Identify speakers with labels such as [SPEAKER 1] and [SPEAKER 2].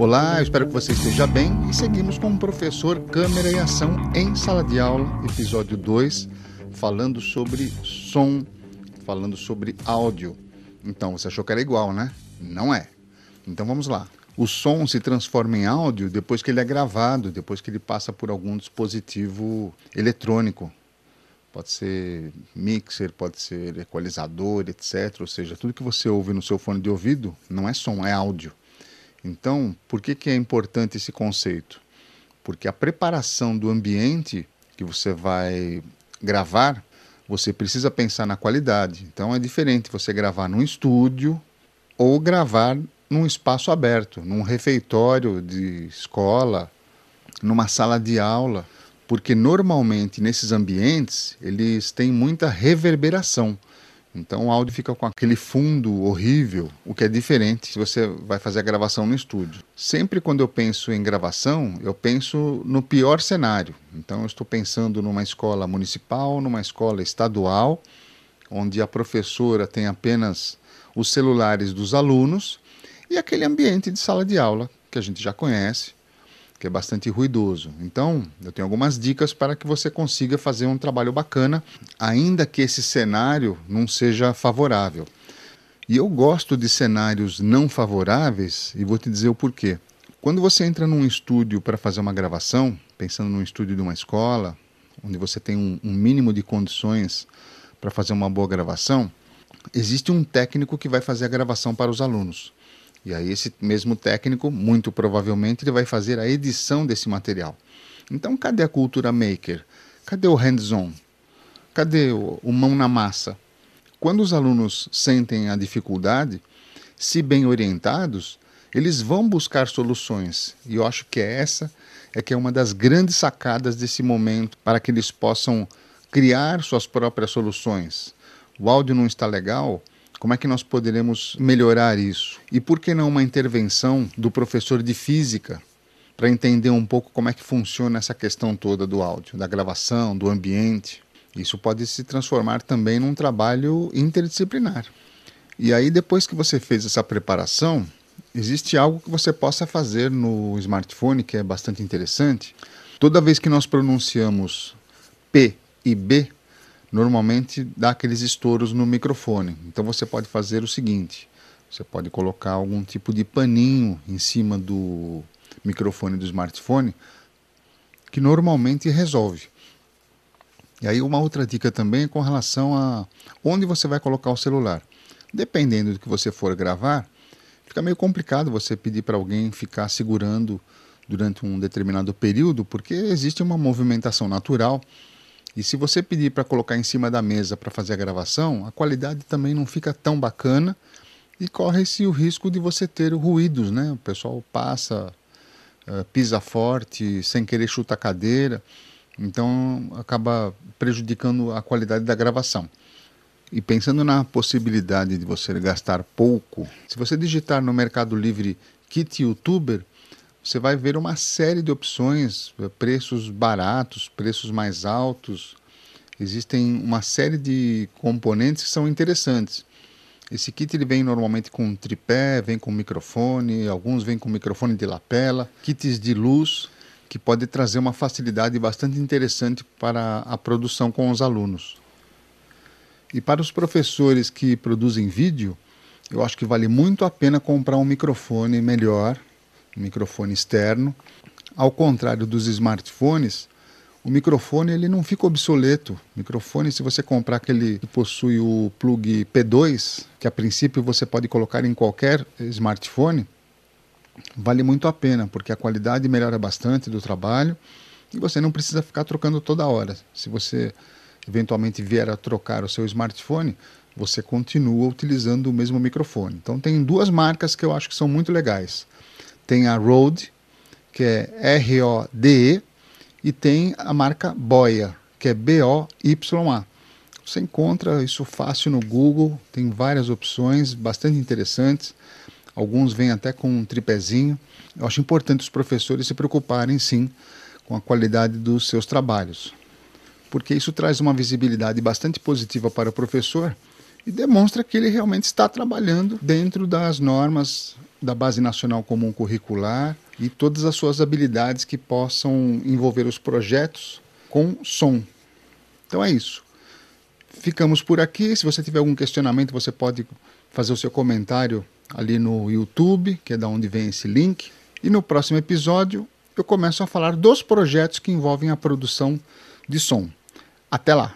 [SPEAKER 1] Olá, eu espero que você esteja bem e seguimos com o professor Câmera e Ação em Sala de Aula, episódio 2, falando sobre som, falando sobre áudio. Então, você achou que era igual, né? Não é. Então vamos lá. O som se transforma em áudio depois que ele é gravado, depois que ele passa por algum dispositivo eletrônico. Pode ser mixer, pode ser equalizador, etc. Ou seja, tudo que você ouve no seu fone de ouvido não é som, é áudio. Então, por que, que é importante esse conceito? Porque a preparação do ambiente que você vai gravar, você precisa pensar na qualidade. Então, é diferente você gravar num estúdio ou gravar num espaço aberto, num refeitório de escola, numa sala de aula, porque normalmente nesses ambientes eles têm muita reverberação. Então o áudio fica com aquele fundo horrível, o que é diferente se você vai fazer a gravação no estúdio. Sempre quando eu penso em gravação, eu penso no pior cenário. Então eu estou pensando numa escola municipal, numa escola estadual, onde a professora tem apenas os celulares dos alunos e aquele ambiente de sala de aula que a gente já conhece, que é bastante ruidoso. Então, eu tenho algumas dicas para que você consiga fazer um trabalho bacana, ainda que esse cenário não seja favorável. E eu gosto de cenários não favoráveis e vou te dizer o porquê. Quando você entra num estúdio para fazer uma gravação, pensando num estúdio de uma escola, onde você tem um, um mínimo de condições para fazer uma boa gravação, existe um técnico que vai fazer a gravação para os alunos. E aí esse mesmo técnico, muito provavelmente, ele vai fazer a edição desse material. Então, cadê a cultura maker? Cadê o hands-on? Cadê o, o mão na massa? Quando os alunos sentem a dificuldade, se bem orientados, eles vão buscar soluções. E eu acho que é essa é que é uma das grandes sacadas desse momento para que eles possam criar suas próprias soluções. O áudio não está legal, como é que nós poderemos melhorar isso? E por que não uma intervenção do professor de física para entender um pouco como é que funciona essa questão toda do áudio, da gravação, do ambiente? Isso pode se transformar também num trabalho interdisciplinar. E aí, depois que você fez essa preparação, existe algo que você possa fazer no smartphone que é bastante interessante. Toda vez que nós pronunciamos P e B, normalmente dá aqueles estouros no microfone. Então você pode fazer o seguinte: você pode colocar algum tipo de paninho em cima do microfone do smartphone, que normalmente resolve. E aí uma outra dica também é com relação a onde você vai colocar o celular. Dependendo do que você for gravar, fica meio complicado você pedir para alguém ficar segurando durante um determinado período, porque existe uma movimentação natural e se você pedir para colocar em cima da mesa para fazer a gravação, a qualidade também não fica tão bacana e corre-se o risco de você ter ruídos, né? O pessoal passa, eh, pisa forte, sem querer chuta a cadeira, então acaba prejudicando a qualidade da gravação. E pensando na possibilidade de você gastar pouco, se você digitar no Mercado Livre kit youtuber, você vai ver uma série de opções, preços baratos, preços mais altos. Existem uma série de componentes que são interessantes. Esse kit ele vem normalmente com tripé, vem com microfone, alguns vêm com microfone de lapela, kits de luz que pode trazer uma facilidade bastante interessante para a produção com os alunos. E para os professores que produzem vídeo, eu acho que vale muito a pena comprar um microfone melhor microfone externo. Ao contrário dos smartphones, o microfone ele não fica obsoleto. O microfone, se você comprar aquele que possui o plug P2, que a princípio você pode colocar em qualquer smartphone, vale muito a pena, porque a qualidade melhora bastante do trabalho e você não precisa ficar trocando toda hora. Se você eventualmente vier a trocar o seu smartphone, você continua utilizando o mesmo microfone. Então tem duas marcas que eu acho que são muito legais tem a Rode, que é R-O-D-E, e tem a marca Boya, que é B-O-Y-A. Você encontra isso fácil no Google, tem várias opções bastante interessantes. Alguns vêm até com um tripézinho. Eu acho importante os professores se preocuparem sim com a qualidade dos seus trabalhos, porque isso traz uma visibilidade bastante positiva para o professor e demonstra que ele realmente está trabalhando dentro das normas da Base Nacional Comum Curricular e todas as suas habilidades que possam envolver os projetos com som. Então é isso. Ficamos por aqui. Se você tiver algum questionamento, você pode fazer o seu comentário ali no YouTube, que é da onde vem esse link. E no próximo episódio eu começo a falar dos projetos que envolvem a produção de som. Até lá!